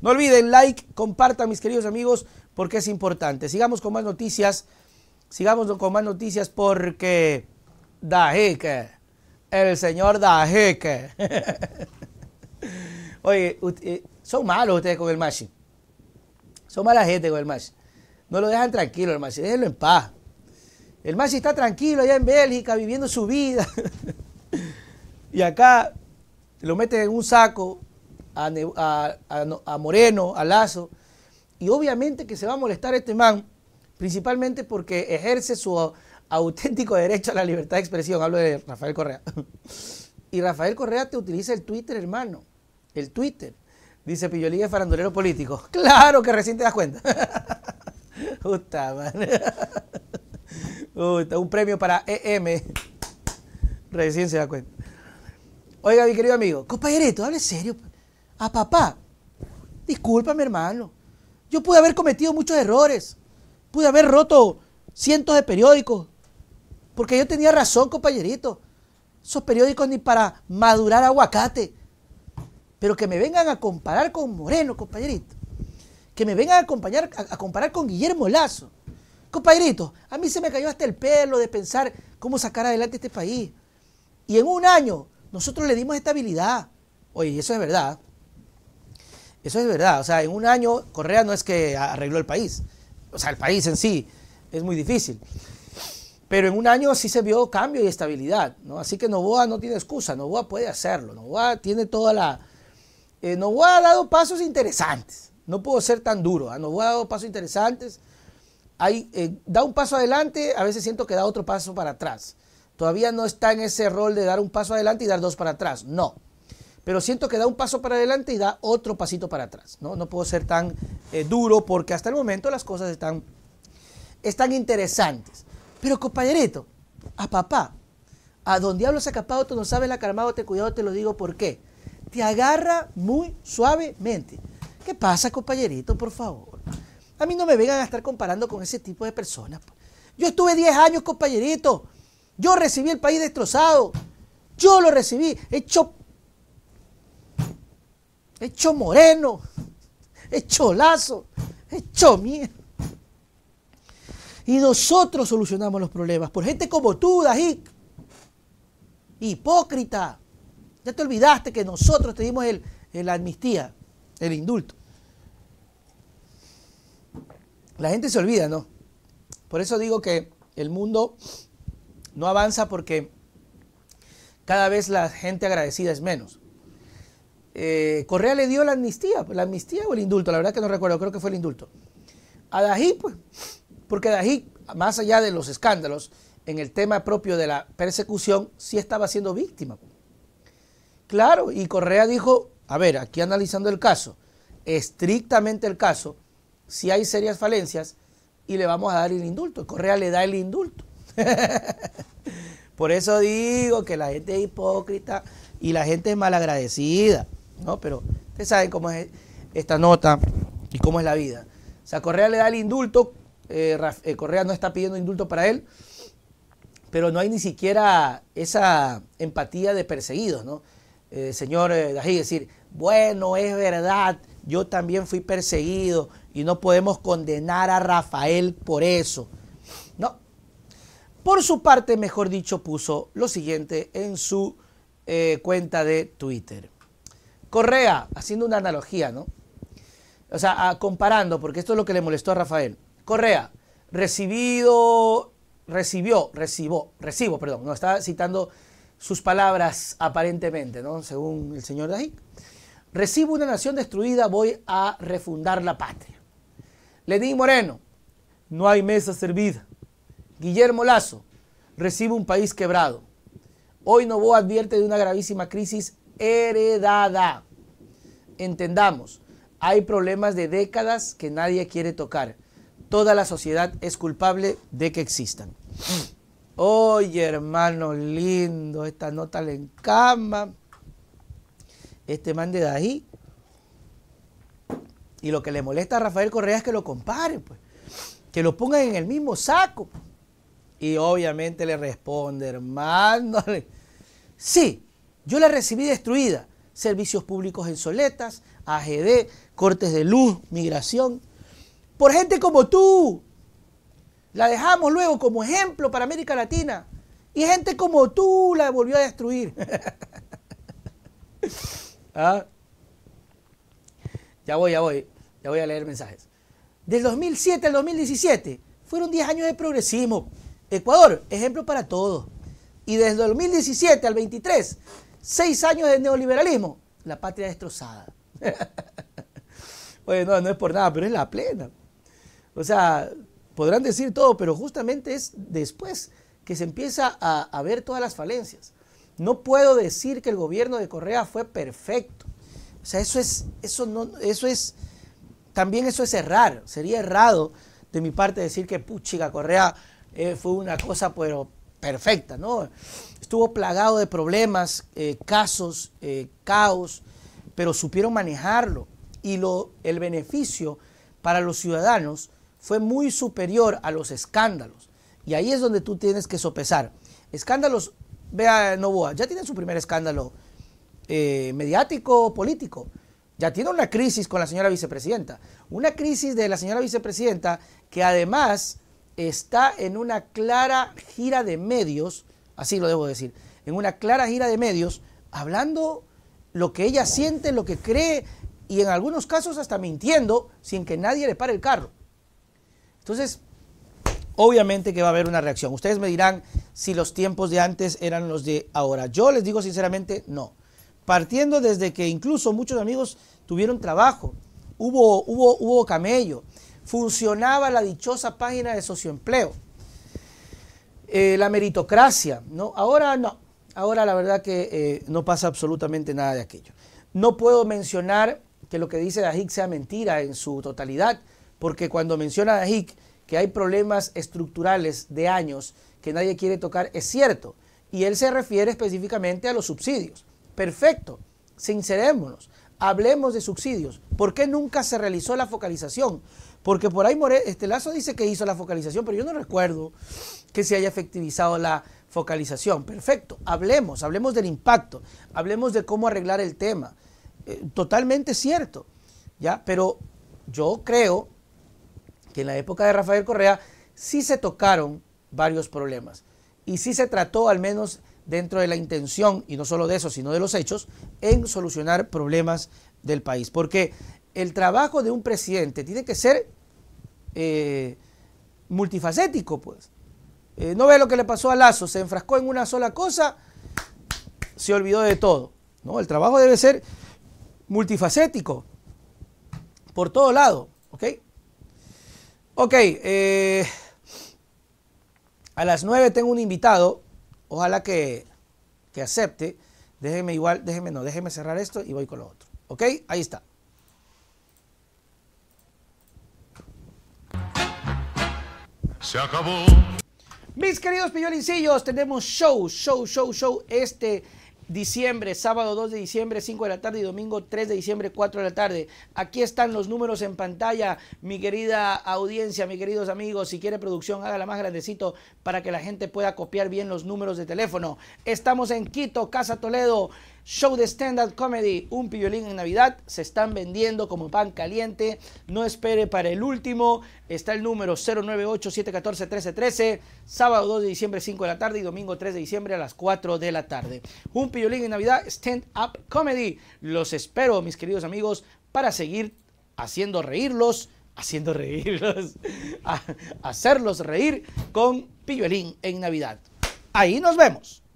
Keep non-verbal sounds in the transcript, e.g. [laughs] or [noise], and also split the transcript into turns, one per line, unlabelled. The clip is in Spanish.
No olviden like, compartan mis queridos amigos porque es importante. Sigamos con más noticias, sigamos con más noticias porque Dajeque. el señor dajeque [laughs] Oye, eh, son malos ustedes con el Masi, Son mala gente con el Masi. No lo dejan tranquilo el Masi, déjenlo en paz. El Masi está tranquilo allá en Bélgica viviendo su vida. [laughs] y acá lo meten en un saco a, Moreno, a Lazo. Y obviamente que se va a molestar este man, principalmente porque ejerce su auténtico derecho a la libertad de expresión. Hablo de Rafael Correa. [laughs] Y Rafael Correa te utiliza el Twitter, hermano. El Twitter. Dice Pillolí es farandulero político. [laughs] Claro que recién te das cuenta. Justa, [laughs] man. un premio para EM. Recién se da cuenta. Oiga, mi querido amigo, compañerito, hable serio. Pues a papá. Discúlpame, hermano. Yo pude haber cometido muchos errores. Pude haber roto cientos de periódicos. Porque yo tenía razón, compañerito. Esos periódicos ni para madurar aguacate. Pero que me vengan a comparar con Moreno, compañerito. Que me vengan a, acompañar, a, comparar con Guillermo Lazo. Compañerito, a mí se me cayó hasta el pelo de pensar cómo sacar adelante este país. Y en un año nosotros le dimos estabilidad. Oye, eso es verdad. Eso es verdad. O sea, en un año Correa no es que arregló el país. O sea, el país en sí es muy difícil. Pero en un año sí se vio cambio y estabilidad. ¿no? Así que Novoa no tiene excusa. Novoa puede hacerlo. Novoa tiene toda la... Eh, Novoa ha dado pasos interesantes. No puedo ser tan duro. ¿ah? Novoa ha dado pasos interesantes. Hay, eh, da un paso adelante, a veces siento que da otro paso para atrás. Todavía no está en ese rol de dar un paso adelante y dar dos para atrás. No pero siento que da un paso para adelante y da otro pasito para atrás. No, no puedo ser tan eh, duro porque hasta el momento las cosas están, están interesantes. Pero compañerito, a papá, a don diablo acapado, tú no sabes la calmado, te cuidado, te lo digo por qué. Te agarra muy suavemente. ¿Qué pasa, compañerito, por favor? A mí no me vengan a estar comparando con ese tipo de personas. Pues. Yo estuve 10 años, compañerito. Yo recibí el país destrozado. Yo lo recibí, hecho hecho moreno, hecho lazo, hecho mierda. Y nosotros solucionamos los problemas por gente como tú, Dajik. Hipócrita. Ya te olvidaste que nosotros te dimos el, amnistía, el indulto. La gente se olvida, ¿no? Por eso digo que el mundo no avanza porque cada vez la gente agradecida es menos. Eh, Correa le dio la amnistía, la amnistía o el indulto, la verdad que no recuerdo, creo que fue el indulto. A Dají, pues, porque Dají, más allá de los escándalos, en el tema propio de la persecución, sí estaba siendo víctima. Claro, y Correa dijo, a ver, aquí analizando el caso, estrictamente el caso, si hay serias falencias, y le vamos a dar el indulto. Correa le da el indulto. [laughs] Por eso digo que la gente es hipócrita y la gente es malagradecida. ¿no? Pero usted sabe cómo es esta nota y cómo es la vida. O sea, Correa le da el indulto, eh, eh, Correa no está pidiendo indulto para él, pero no hay ni siquiera esa empatía de perseguidos, ¿no? Eh, señor Dají, decir, bueno, es verdad, yo también fui perseguido y no podemos condenar a Rafael por eso. No. Por su parte, mejor dicho, puso lo siguiente en su cuenta de Twitter. Correa, haciendo una analogía, ¿no? O sea, comparando, porque esto es lo que le molestó a Rafael. Correa, recibido, recibió, recibo, recibo, perdón, no, estaba citando sus palabras aparentemente, ¿no? Según el señor de ahí. Recibo una nación destruida, voy a refundar la patria. Lenín Moreno, no hay mesa servida. Guillermo Lazo, recibo un país quebrado. Hoy Novoa advierte de una gravísima crisis heredada. Entendamos, hay problemas de décadas que nadie quiere tocar. Toda la sociedad es culpable de que existan. Oye, hermano lindo, esta nota le encama. Este man de ahí. Y lo que le molesta a Rafael Correa es que lo compare. pues. Que lo pongan en el mismo saco. Y obviamente le responde, hermano. Sí, yo la recibí destruida, servicios públicos en Soletas, AGD, cortes de luz, migración. Por gente como tú. La dejamos luego como ejemplo para América Latina. Y gente como tú la volvió a destruir. [laughs] Ah. Ya voy, ya voy, ya voy a leer mensajes. Del 2007 al 2017 fueron 10 años de progresismo. Ecuador, ejemplo para todos. Y desde el 2017 al 23 Seis años de neoliberalismo, la patria destrozada. [laughs] Oye, no, no es por nada, pero es la plena. O sea, podrán decir todo, pero justamente es después que se empieza a, ver todas las falencias. No puedo decir que el gobierno de Correa fue perfecto. O sea, eso es, eso no, eso es, también eso es errar. Sería errado de mi parte decir que puchiga Correa eh, fue una cosa pero perfecta, ¿no? estuvo plagado de problemas, eh, casos, eh, caos, pero supieron manejarlo y lo, el beneficio para los ciudadanos fue muy superior a los escándalos. Y ahí es donde tú tienes que sopesar. Escándalos, vea Novoa, ya tiene su primer escándalo mediático eh, mediático, político. Ya tiene una crisis con la señora vicepresidenta. Una crisis de la señora vicepresidenta que además está en una clara gira de medios así lo debo decir, en una clara gira de medios, hablando lo que ella siente, lo que cree y en algunos casos hasta mintiendo sin que nadie le pare el carro. Entonces, obviamente que va a haber una reacción. Ustedes me dirán si los tiempos de antes eran los de ahora. Yo les digo sinceramente, no. Partiendo desde que incluso muchos amigos tuvieron trabajo, hubo, hubo, hubo camello, funcionaba la dichosa página de socioempleo eh, la meritocracia, ¿no? Ahora no, ahora la verdad que eh, no pasa absolutamente nada de aquello. No puedo mencionar que lo que dice Dajic sea mentira en su totalidad, porque cuando menciona Dajic que hay problemas estructurales de años que nadie quiere tocar, es cierto, y él se refiere específicamente a los subsidios. Perfecto, sincerémonos hablemos de subsidios. ¿Por qué nunca se realizó la focalización? Porque por ahí More, este Lazo dice que hizo la focalización, pero yo no recuerdo que se haya efectivizado la focalización. Perfecto, hablemos, hablemos del impacto, hablemos de cómo arreglar el tema. Eh, totalmente cierto, ¿ya? Pero yo creo que en la época de Rafael Correa sí se tocaron varios problemas y sí se trató al menos dentro de la intención, y no solo de eso, sino de los hechos, en solucionar problemas del país. Porque el trabajo de un presidente tiene que ser eh, multifacético, pues. Eh, no ve lo que le pasó a Lazo, se enfrascó en una sola cosa, se olvidó de todo. ¿no? El trabajo debe ser multifacético, por todo lado. ¿Ok? Ok, eh, a las 9 tengo un invitado Ojalá que, acepte. déjeme igual, déjeme no, déjeme cerrar esto y voy con lo otro. ¿Ok? Ahí está. Se acabó. Mis queridos pillolincillos, tenemos show, show, show, show este diciembre, sábado 2 de diciembre, 5 de la tarde y domingo 3 de diciembre, 4 de la tarde. Aquí están los números en pantalla, mi querida audiencia, mis queridos amigos. Si quiere producción, hágala más grandecito para que la gente pueda copiar bien los números de teléfono. Estamos en Quito, Casa Toledo show de stand-up comedy, un pillolín en Navidad, se están vendiendo como pan caliente. No espere para el último. Está el número 098 1313 sábado 2 de diciembre 5 de la tarde y domingo 3 de diciembre a las 4 de la tarde. Un pillolín en Navidad, stand-up comedy. Los espero, mis queridos amigos, para seguir haciendo reírlos haciendo reírlos, [laughs] hacerlos reír con pillolín en Navidad. Ahí nos vemos.